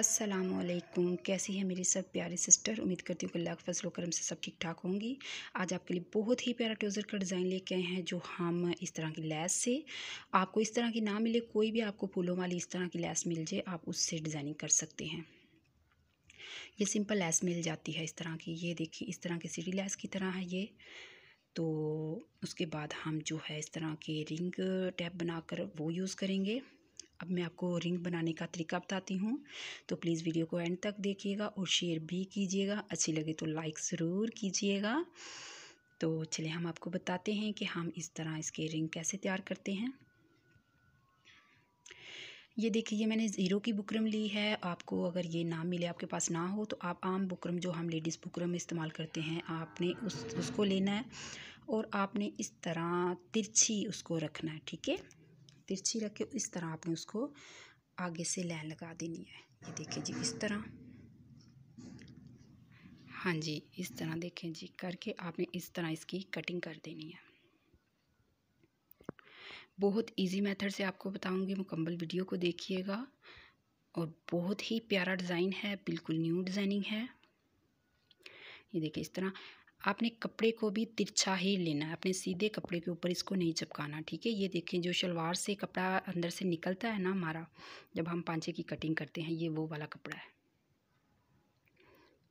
असलकुम कैसी है मेरी सब प्यारी सिस्टर उम्मीद करती हूँ कि अल्लाह फजल करम से सब ठीक ठाक होंगी आज आपके लिए बहुत ही प्यारा ट्रोज़र का डिज़ाइन लेके आए हैं जो हम इस तरह की लैस से आपको इस तरह की ना मिले कोई भी आपको फूलों वाली इस तरह की लैस मिल जाए आप उससे डिज़ाइनिंग कर सकते हैं ये सिंपल लैस मिल जाती है इस तरह की ये देखिए इस तरह की सीढ़ी लैस की तरह है ये तो उसके बाद हम जो है इस तरह के रिंग टैप बनाकर वो यूज़ करेंगे अब मैं आपको रिंग बनाने का तरीका बताती हूँ तो प्लीज़ वीडियो को एंड तक देखिएगा और शेयर भी कीजिएगा अच्छी लगे तो लाइक ज़रूर कीजिएगा तो चलिए हम आपको बताते हैं कि हम इस तरह इसके रिंग कैसे तैयार करते हैं ये देखिए ये मैंने ज़ीरो की बुकरम ली है आपको अगर ये ना मिले आपके पास ना हो तो आप आम बुकरम जो हम लेडीज़ बुकरम इस्तेमाल करते हैं आपने उस उसको लेना है और आपने इस तरह तिरछी उसको रखना है ठीक है तिरछी रख के इस तरह आपने उसको आगे से लाइन लगा देनी है ये देखिए जी इस तरह हाँ जी इस तरह देखें जी करके आपने इस तरह इसकी कटिंग कर देनी है बहुत इजी मेथड से आपको बताऊंगी मुकम्मल वीडियो को देखिएगा और बहुत ही प्यारा डिज़ाइन है बिल्कुल न्यू डिज़ाइनिंग है ये देखिए इस तरह आपने कपड़े को भी तिरछा ही लेना है अपने सीधे कपड़े के ऊपर इसको नहीं चिपकाना ठीक है ये देखें जो शलवार से कपड़ा अंदर से निकलता है ना हमारा जब हम पांचे की कटिंग करते हैं ये वो वाला कपड़ा है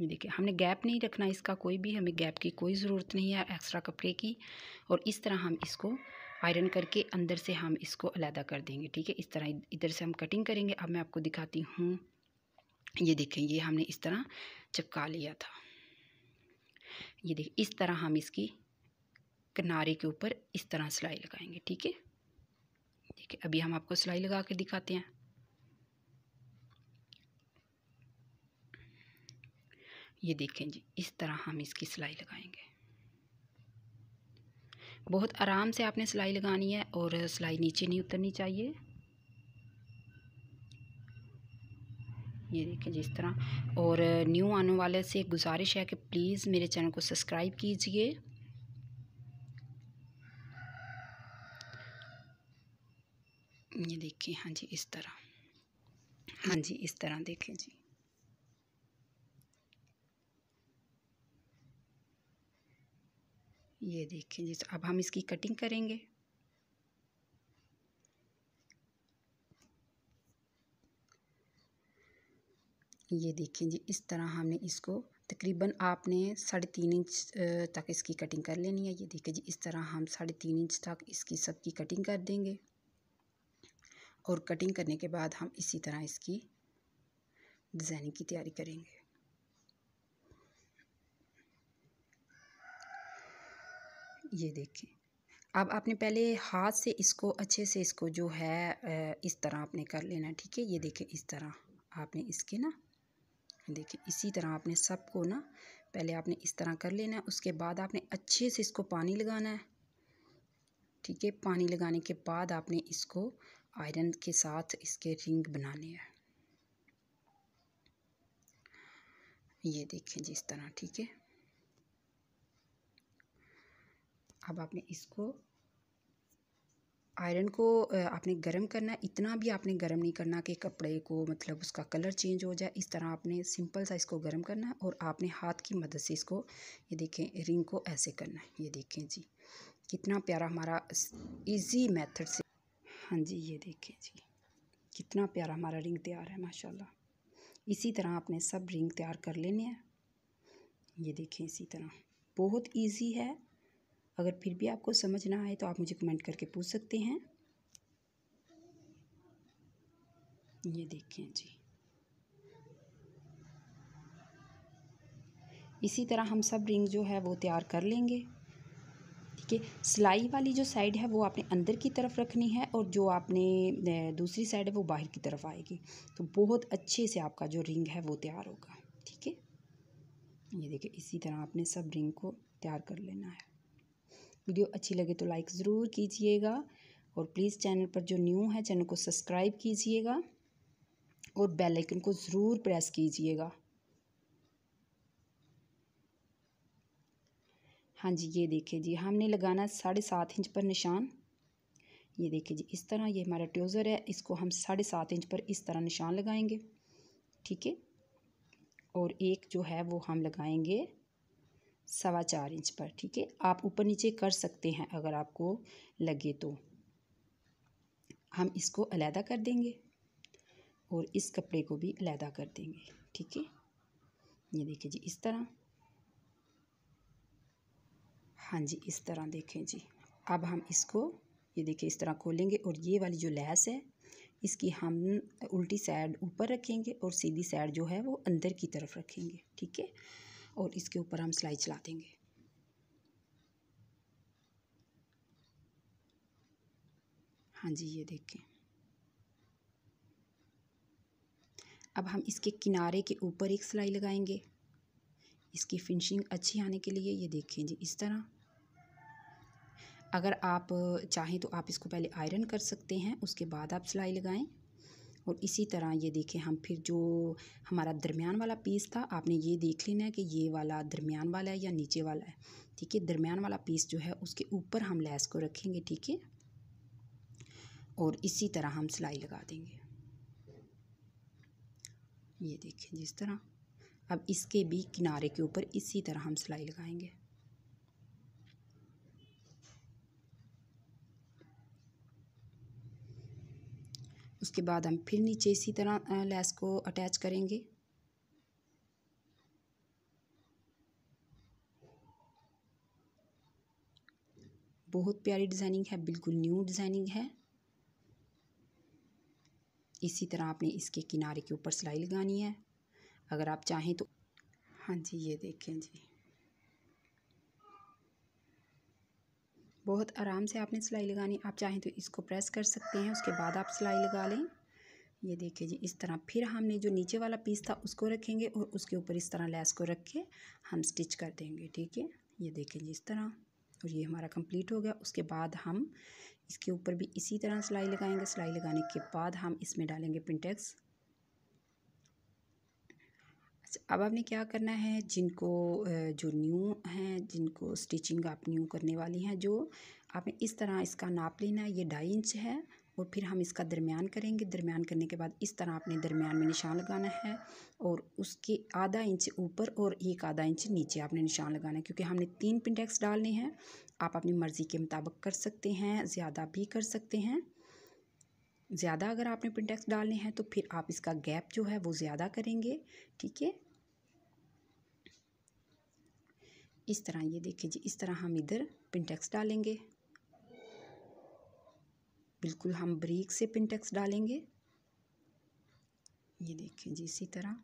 ये देखिए हमने गैप नहीं रखना इसका कोई भी हमें गैप की कोई ज़रूरत नहीं है एक्स्ट्रा कपड़े की और इस तरह हम इसको आयरन करके अंदर से हम इसको अलहदा कर देंगे ठीक है इस तरह इधर से हम कटिंग करेंगे अब मैं आपको दिखाती हूँ ये देखें ये हमने इस तरह चिपका लिया था ये देख इस तरह हम इसकी किनारे के ऊपर इस तरह सिलाई लगाएंगे ठीक है ठीक है अभी हम आपको सिलाई लगा के दिखाते हैं ये देखें जी इस तरह हम इसकी सिलाई लगाएंगे बहुत आराम से आपने सिलाई लगानी है और सिलाई नीचे नहीं उतरनी चाहिए ये देखें जिस तरह और न्यू आने वाले से गुजारिश है कि प्लीज़ मेरे चैनल को सब्सक्राइब कीजिए ये देखिए हाँ जी इस तरह हाँ जी इस तरह देखें जी ये देखें जी अब हम इसकी कटिंग करेंगे ये देखें जी इस तरह हमने इसको तकरीबन आपने साढ़े तीन इंच तक इसकी कटिंग कर लेनी है ये देखिए जी इस तरह हम साढ़े तीन इंच तक इसकी सबकी कटिंग कर देंगे और कटिंग करने के बाद हम इसी तरह इसकी डिज़ाइनिंग की तैयारी करेंगे ये देखें अब आपने पहले हाथ से इसको अच्छे से इसको जो है इस तरह आपने कर लेना ठीक है ये देखें इस तरह आपने इसके ना देखिए इसी तरह आपने सबको ना पहले आपने इस तरह कर लेना है उसके बाद आपने अच्छे से इसको पानी लगाना है ठीक है पानी लगाने के बाद आपने इसको आयरन के साथ इसके रिंग बनाने हैं ये देखें जिस तरह ठीक है अब आपने इसको आयरन को आपने गर्म करना है इतना भी आपने गर्म नहीं करना कि कपड़े को मतलब उसका कलर चेंज हो जाए इस तरह आपने सिंपल सा इसको गर्म करना है और आपने हाथ की मदद से इसको ये देखें रिंग को ऐसे करना है ये देखें जी कितना प्यारा हमारा इजी मेथड से हाँ जी ये देखें जी कितना प्यारा हमारा रिंग तैयार है माशाला इसी तरह आपने सब रिंग तैयार कर लेने हैं ये देखें इसी तरह बहुत ईजी है अगर फिर भी आपको समझ ना आए तो आप मुझे कमेंट करके पूछ सकते हैं ये देखें जी इसी तरह हम सब रिंग जो है वो तैयार कर लेंगे ठीक है सिलाई वाली जो साइड है वो आपने अंदर की तरफ रखनी है और जो आपने दूसरी साइड है वो बाहर की तरफ आएगी तो बहुत अच्छे से आपका जो रिंग है वो तैयार होगा ठीक है ये देखिए इसी तरह आपने सब रिंग को तैयार कर लेना है वीडियो अच्छी लगे तो लाइक ज़रूर कीजिएगा और प्लीज़ चैनल पर जो न्यू है चैनल को सब्सक्राइब कीजिएगा और बेल आइकन को ज़रूर प्रेस कीजिएगा हाँ जी ये देखिए जी हमने लगाना साढ़े सात इंच पर निशान ये देखिए जी इस तरह ये हमारा ट्यूज़र है इसको हम साढ़े सात इंच पर इस तरह निशान लगाएंगे ठीक है और एक जो है वो हम लगाएंगे सवा चार इंच पर ठीक है आप ऊपर नीचे कर सकते हैं अगर आपको लगे तो हम इसको अलहदा कर देंगे और इस कपड़े को भी अलहदा कर देंगे ठीक है ये देखिए जी इस तरह हाँ जी इस तरह देखें जी अब हम इसको ये देखिए इस तरह खोलेंगे और ये वाली जो लैस है इसकी हम उल्टी साइड ऊपर रखेंगे और सीधी साइड जो है वो अंदर की तरफ रखेंगे ठीक है और इसके ऊपर हम सिलाई चला देंगे हाँ जी ये देखें अब हम इसके किनारे के ऊपर एक सिलाई लगाएंगे इसकी फिनिशिंग अच्छी आने के लिए ये देखें जी इस तरह अगर आप चाहें तो आप इसको पहले आयरन कर सकते हैं उसके बाद आप सिलाई लगाएं और इसी तरह ये देखें हम फिर जो हमारा दरमियान वाला पीस था आपने ये देख लेना है कि ये वाला दरमियान वाला है या नीचे वाला है ठीक है दरमियान वाला पीस जो है उसके ऊपर हम लैस को रखेंगे ठीक है और इसी तरह हम सिलाई लगा देंगे ये देखें जिस तरह अब इसके भी किनारे के ऊपर इसी तरह हम सिलाई लगाएंगे उसके बाद हम फिर नीचे इसी तरह लैस को अटैच करेंगे बहुत प्यारी डिज़ाइनिंग है बिल्कुल न्यू डिज़ाइनिंग है इसी तरह आपने इसके किनारे के ऊपर सिलाई लगानी है अगर आप चाहें तो हाँ जी ये देखें जी बहुत आराम से आपने सिलाई लगानी आप चाहें तो इसको प्रेस कर सकते हैं उसके बाद आप सिलाई लगा लें ये देखिए जी इस तरह फिर हमने जो नीचे वाला पीस था उसको रखेंगे और उसके ऊपर इस तरह लेस को रख के हम स्टिच कर देंगे ठीक है ये देखिए जी इस तरह और ये हमारा कंप्लीट हो गया उसके बाद हम इसके ऊपर भी इसी तरह सिलाई लगाएंगे सिलाई लगाने के बाद हम इसमें डालेंगे पिंटेक्स अब आपने क्या करना है जिनको जो न्यू हैं जिनको स्टिचिंग आप न्यू करने वाली हैं जो आपने इस तरह इसका नाप लेना है ये ढाई इंच है और फिर हम इसका दरमियान करेंगे दरमियान करने के बाद इस तरह आपने दरमियान में निशान लगाना है और उसके आधा इंच ऊपर और एक आधा इंच नीचे आपने निशान लगाना है क्योंकि हमने तीन पिंडेक्स डालने हैं आप अपनी मर्ज़ी के मुताबिक कर सकते हैं ज़्यादा भी कर सकते हैं ज़्यादा अगर आपने पिनटेक्स डालने हैं तो फिर आप इसका गैप जो है वो ज़्यादा करेंगे ठीक है इस तरह ये देखिए जी इस तरह हम इधर पिनटेक्स डालेंगे बिल्कुल हम ब्रीक से पिनटेक्स डालेंगे ये देखिए जी इसी तरह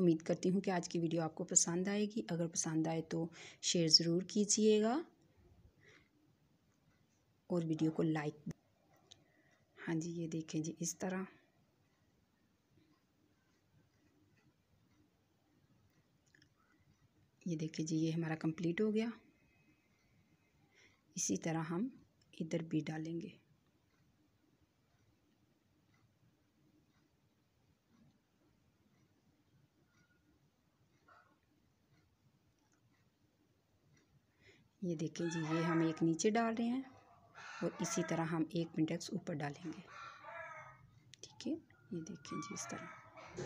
उम्मीद करती हूँ कि आज की वीडियो आपको पसंद आएगी अगर पसंद आए तो शेयर ज़रूर कीजिएगा और वीडियो को लाइक हाँ जी ये देखें जी इस तरह ये देखिए जी ये हमारा कंप्लीट हो गया इसी तरह हम इधर भी डालेंगे ये देखें जी ये हम एक नीचे डाल रहे हैं और इसी तरह हम एक इंडेक्स ऊपर डालेंगे ठीक है ये देखिए जी इस तरह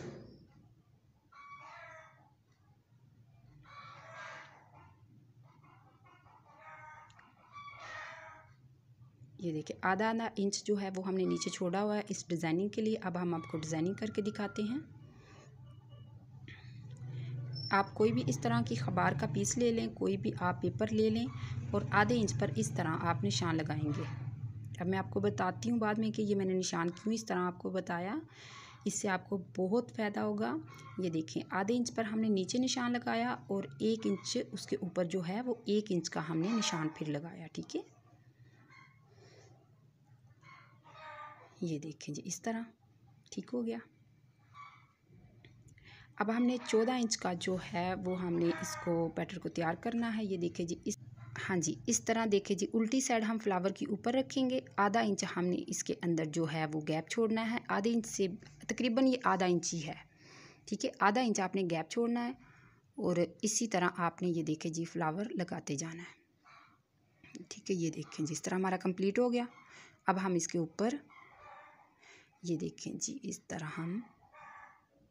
ये देखिए आधा आधा इंच जो है वो हमने नीचे छोड़ा हुआ है इस डिज़ाइनिंग के लिए अब हम आपको डिज़ाइनिंग करके दिखाते हैं आप कोई भी इस तरह की खबार का पीस ले लें कोई भी आप पेपर ले लें और आधे इंच पर इस तरह आप निशान लगाएंगे अब मैं आपको बताती हूँ बाद में कि ये मैंने निशान क्यों इस तरह आपको बताया इससे आपको बहुत फ़ायदा होगा ये देखें आधे इंच पर हमने नीचे निशान लगाया और एक इंच उसके ऊपर जो है वो एक इंच का हमने निशान फिर लगाया ठीक है ये देखें जी इस तरह ठीक हो गया अब हमने चौदह इंच का जो है वो हमने इसको बैटर को तैयार करना है ये देखिए जी इस हाँ जी इस तरह देखिए जी उल्टी साइड हम फ्लावर के ऊपर रखेंगे आधा इंच हमने इसके अंदर जो है वो गैप छोड़ना है आधे इंच से तकरीबन ये आधा इंच ही है ठीक है आधा इंच आपने गैप छोड़ना है और इसी तरह आपने ये देखे जी फ्लावर लगाते जाना है ठीक है ये देखें जी इस तरह हमारा कंप्लीट हो गया अब हम इसके ऊपर ये देखें जी इस तरह हम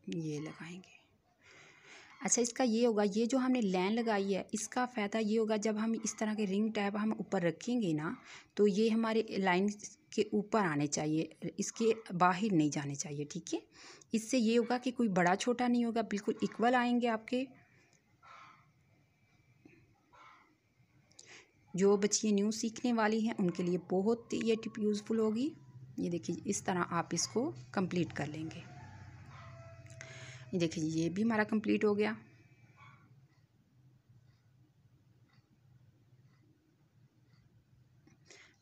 ये लगाएंगे अच्छा इसका ये होगा ये जो हमने लाइन लगाई है इसका फ़ायदा ये होगा जब हम इस तरह के रिंग टैप हम ऊपर रखेंगे ना तो ये हमारे लाइन के ऊपर आने चाहिए इसके बाहर नहीं जाने चाहिए ठीक है इससे ये होगा कि कोई बड़ा छोटा नहीं होगा बिल्कुल इक्वल आएंगे आपके जो बच्चियाँ न्यू सीखने वाली हैं उनके लिए बहुत ये टिप यूज़फुल होगी ये देखिए इस तरह आप इसको कंप्लीट कर लेंगे ये देखिए ये भी हमारा कंप्लीट हो गया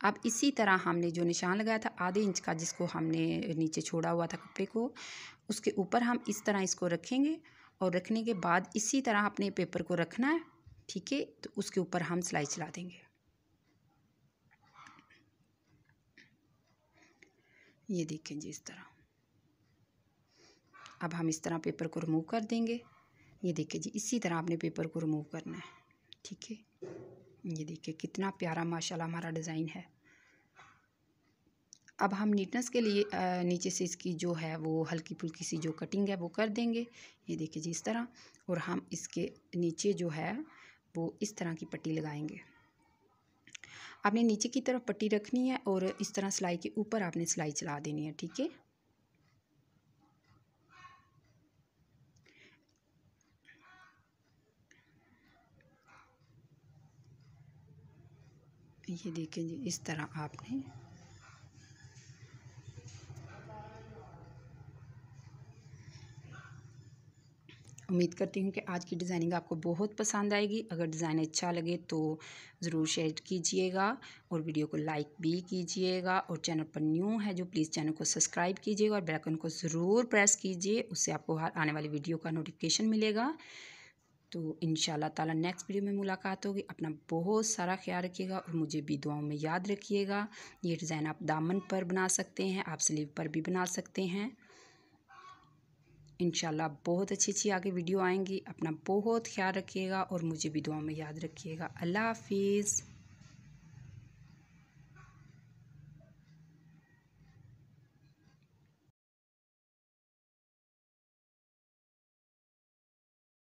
अब इसी तरह हमने जो निशान लगाया था आधे इंच का जिसको हमने नीचे छोड़ा हुआ था कपड़े को उसके ऊपर हम इस तरह इसको रखेंगे और रखने के बाद इसी तरह अपने पेपर को रखना है ठीक है तो उसके ऊपर हम सिलाई चला देंगे ये देखें जी इस तरह अब हम इस तरह पेपर को रिमूव कर देंगे ये देखिए जी इसी तरह आपने पेपर को रिमूव करना है ठीक है ये देखिए कितना प्यारा माशाल्लाह हमारा डिज़ाइन है अब हम नीटनेस के लिए नीचे से इसकी जो है वो हल्की फुल्की सी जो कटिंग है वो कर देंगे ये देखिए जी इस तरह और हम इसके नीचे जो है वो इस तरह की पट्टी लगाएंगे आपने नीचे की तरफ पट्टी रखनी है और इस तरह सिलाई के ऊपर आपने सिलाई चला देनी है ठीक है ये देखें जी इस तरह आपने उम्मीद करती हूँ कि आज की डिज़ाइनिंग आपको बहुत पसंद आएगी अगर डिज़ाइन अच्छा लगे तो ज़रूर शेयर कीजिएगा और वीडियो को लाइक भी कीजिएगा और चैनल पर न्यू है जो प्लीज़ चैनल को सब्सक्राइब कीजिएगा और बेल आइकन को ज़रूर प्रेस कीजिए उससे आपको हर आने वाली वीडियो का नोटिफिकेशन मिलेगा तो इन ताला नेक्स्ट वीडियो में मुलाकात होगी अपना बहुत सारा ख्याल रखिएगा और मुझे भी दुआओं में याद रखिएगा ये डिज़ाइन आप दामन पर बना सकते हैं आप स्लीव पर भी बना सकते हैं इन बहुत अच्छी अच्छी आगे वीडियो आएंगी अपना बहुत ख्याल रखिएगा और मुझे भी दुआओं में याद रखिएगा अल्लाह हाफिज़